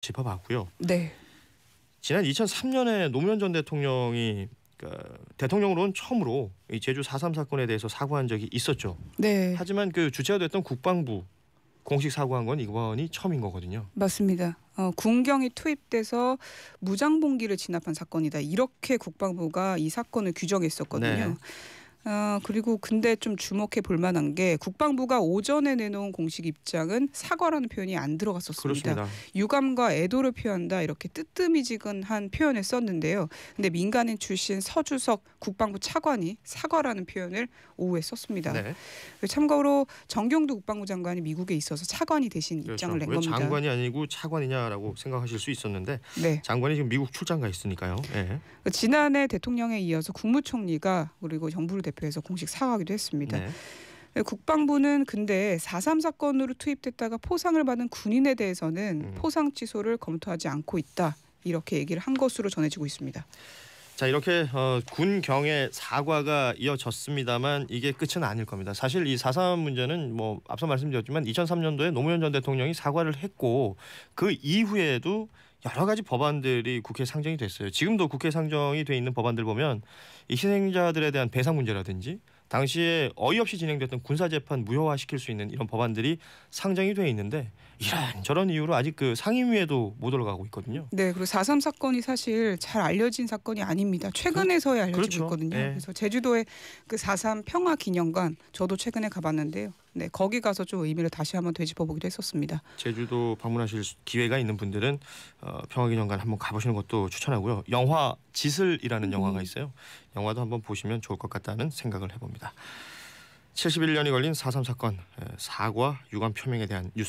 짚어봤고요. 네. 지난 2003년에 노무현 전 대통령이 그러니까 대통령으로는 처음으로 이 제주 4.3 사건에 대해서 사과한 적이 있었죠. 네. 하지만 그 주체가 됐던 국방부 공식 사과한 건 이번이 처음인 거거든요. 맞습니다. 어, 군경이 투입돼서 무장봉기를 진압한 사건이다. 이렇게 국방부가 이 사건을 규정했었거든요. 네. 어, 그리고 근데 좀 주목해 볼 만한 게 국방부가 오전에 내놓은 공식 입장은 사과라는 표현이 안 들어갔었습니다. 그렇습니다. 유감과 애도를 표한다 이렇게 뜨뜨미지근한 표현을 썼는데요. 근데 민간인 출신 서주석 국방부 차관이 사과라는 표현을 오후에 썼습니다. 네. 그 참고로 정경도 국방부 장관이 미국에 있어서 차관이 대신 그렇죠. 입장을 그렇죠. 낸 겁니다. 장관이 아니고 차관이냐라고 생각하실 수 있었는데 네. 장관이 지금 미국 출장가 있으니까요. 네. 그 지난해 대통령에 이어서 국무총리가 그리고 정부를 대표에서 공식 사과하기도 했습니다. 네. 네 국방부는 근데 4.3 사건으로 투입됐다가 포상을 받은 군인에 대해서는 음. 포상 취소를 검토하지 않고 있다. 이렇게 얘기를 한 것으로 전해지고 있습니다. 자 이렇게 어, 군 경의 사과가 이어졌습니다만 이게 끝은 아닐 겁니다. 사실 이 사삼 문제는 뭐 앞서 말씀드렸지만 2003년도에 노무현 전 대통령이 사과를 했고 그 이후에도 여러 가지 법안들이 국회 상정이 됐어요. 지금도 국회 상정이 돼 있는 법안들 보면 이 희생자들에 대한 배상 문제라든지 당시에 어이없이 진행됐던 군사 재판 무효화 시킬 수 있는 이런 법안들이 상정이 돼 있는데 이런 저런 이유로 아직 그 상임위에도 못 올라가고 있거든요. 네, 그리고 사삼 사건이 사실 잘 알려진 사건이 아닙니다. 최근에서야 알려지고 그렇죠. 있거든요. 네. 그래서 제주도의 그 사삼 평화 기념관 저도 최근에 가봤는데요. 네, 거기 가서 좀 의미를 다시 한번 되짚어 보기도 했었습니다. 제주도 방문하실 기회가 있는 분들은 어, 평화기념관 한번 가보시는 것도 추천하고요. 영화 지슬이라는 영화가 있어요. 영화도 한번 보시면 좋을 것 같다는 생각을 해봅니다. 71년이 걸린 4.3 사건 사과 유감 표명에 대한 뉴스.